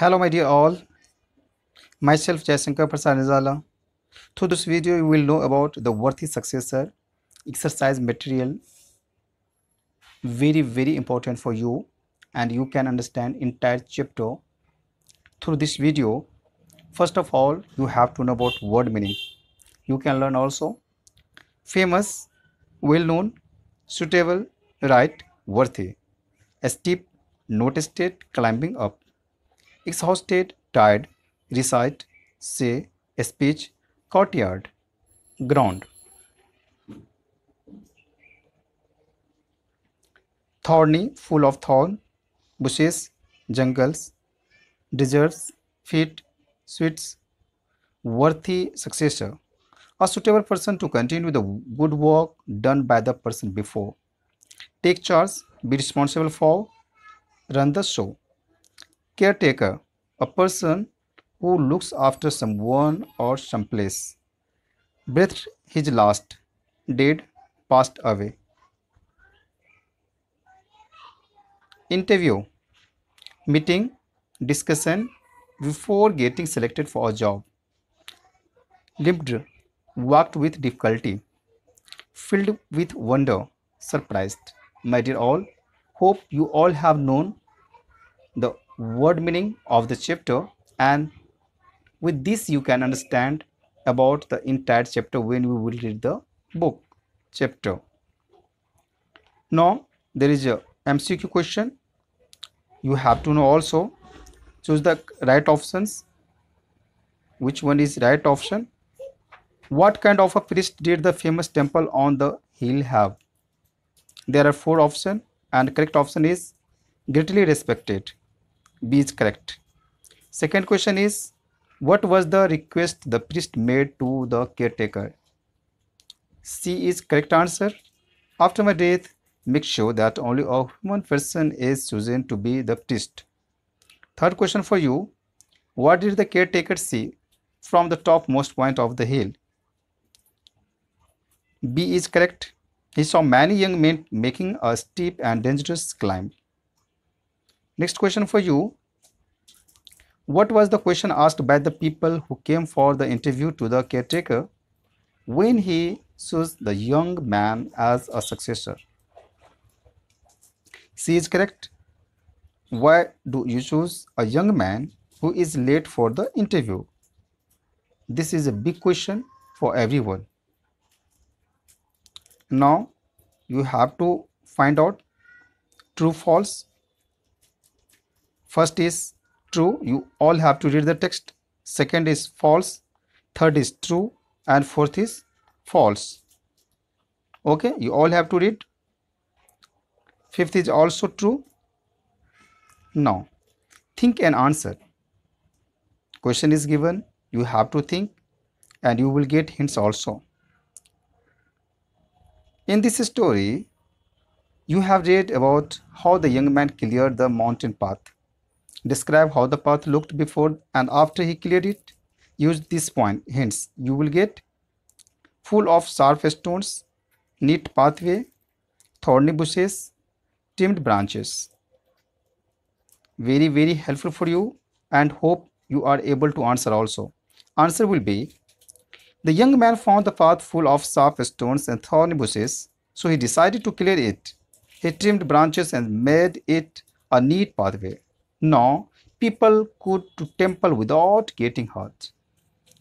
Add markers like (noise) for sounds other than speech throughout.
Hello my dear all, myself Jaishankar Prasanizala. Through this video you will know about the worthy successor exercise material very very important for you and you can understand entire chapter through this video. First of all you have to know about word meaning. You can learn also famous, well known, suitable, right, worthy, a steep, noticed, climbing up exhausted, tired, recite, say, speech, courtyard, ground. Thorny, full of thorn, bushes, jungles, deserts, feet, sweets, worthy successor, a suitable person to continue the good work done by the person before. Take charge, be responsible for, run the show. Caretaker, a person who looks after someone or some place. Breathed his last, dead, passed away. Interview, meeting, discussion before getting selected for a job. Limped, walked with difficulty, filled with wonder, surprised. My dear all, hope you all have known the word meaning of the chapter and with this you can understand about the entire chapter when we will read the book chapter now there is a mcq question you have to know also choose the right options which one is right option what kind of a priest did the famous temple on the hill have there are four options and correct option is greatly respected B is correct. Second question is what was the request the priest made to the caretaker? C is correct answer. After my death, make sure that only a human person is chosen to be the priest. Third question for you. What did the caretaker see from the topmost point of the hill? B is correct. He saw many young men making a steep and dangerous climb. Next question for you. What was the question asked by the people who came for the interview to the caretaker when he chose the young man as a successor? She is correct. Why do you choose a young man who is late for the interview? This is a big question for everyone. Now you have to find out true false. First is true you all have to read the text second is false third is true and fourth is false okay you all have to read fifth is also true now think and answer question is given you have to think and you will get hints also in this story you have read about how the young man cleared the mountain path Describe how the path looked before and after he cleared it. Use this point. Hence, you will get full of sharp stones, neat pathway, thorny bushes, trimmed branches. Very, very helpful for you and hope you are able to answer also. Answer will be The young man found the path full of sharp stones and thorny bushes, so he decided to clear it. He trimmed branches and made it a neat pathway. No, people go to temple without getting hurt.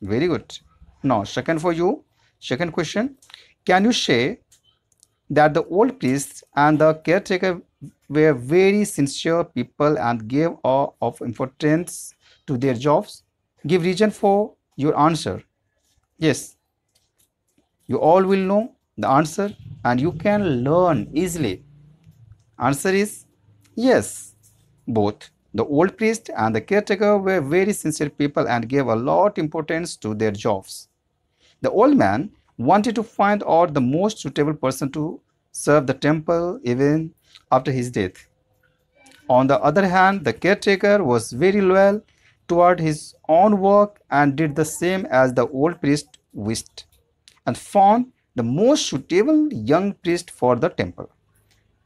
Very good. Now, second for you, second question. Can you say that the old priests and the caretaker were very sincere people and gave all of importance to their jobs? Give reason for your answer. Yes, you all will know the answer and you can learn easily. Answer is yes, both. The old priest and the caretaker were very sincere people and gave a lot importance to their jobs. The old man wanted to find out the most suitable person to serve the temple even after his death. On the other hand, the caretaker was very loyal toward his own work and did the same as the old priest wished and found the most suitable young priest for the temple.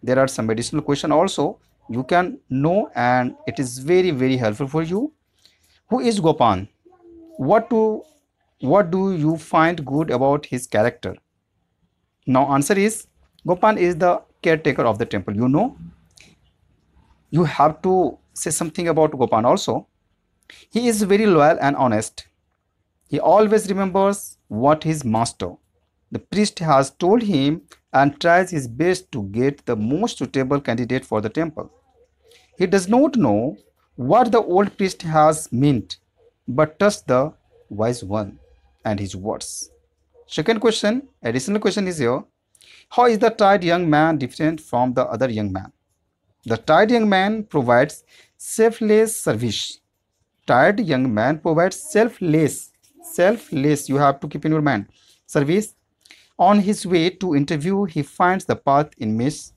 There are some additional questions also you can know and it is very very helpful for you who is gopan what do what do you find good about his character now answer is gopan is the caretaker of the temple you know you have to say something about gopan also he is very loyal and honest he always remembers what his master the priest has told him and tries his best to get the most suitable candidate for the temple. He does not know what the old priest has meant, but trusts the wise one and his words. Second question, additional question is here. How is the tired young man different from the other young man? The tired young man provides selfless service. Tired young man provides selfless, selfless, you have to keep in your mind, service on his way to interview, he finds the path in mess.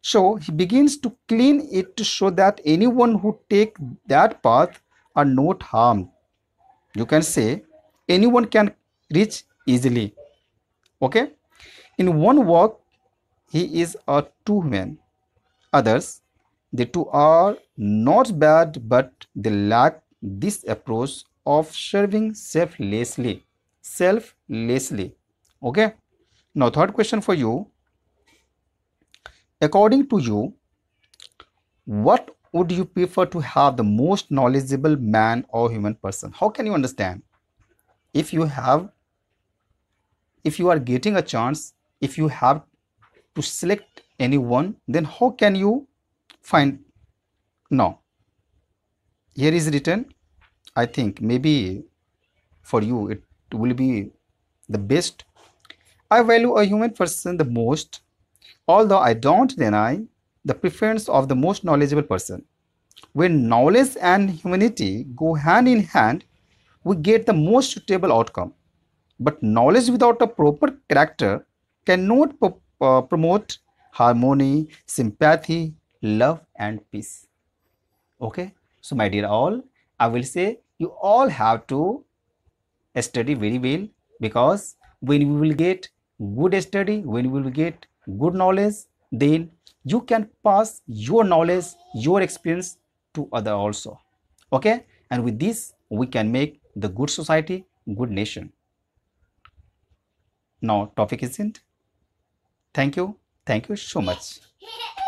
So he begins to clean it to show that anyone who take that path are not harmed. You can say anyone can reach easily. Okay. In one walk, he is a two man. Others, the two are not bad, but they lack this approach of serving selflessly. Selflessly okay now third question for you according to you what would you prefer to have the most knowledgeable man or human person how can you understand if you have if you are getting a chance if you have to select anyone then how can you find now here is written i think maybe for you it will be the best I value a human person the most, although I don't deny the preference of the most knowledgeable person. When knowledge and humanity go hand in hand, we get the most suitable outcome. But knowledge without a proper character cannot pro uh, promote harmony, sympathy, love, and peace. Okay, so my dear all, I will say you all have to study very well because when we will get good study when you will get good knowledge then you can pass your knowledge your experience to other also okay and with this we can make the good society good nation now topic is end. thank you thank you so much (laughs)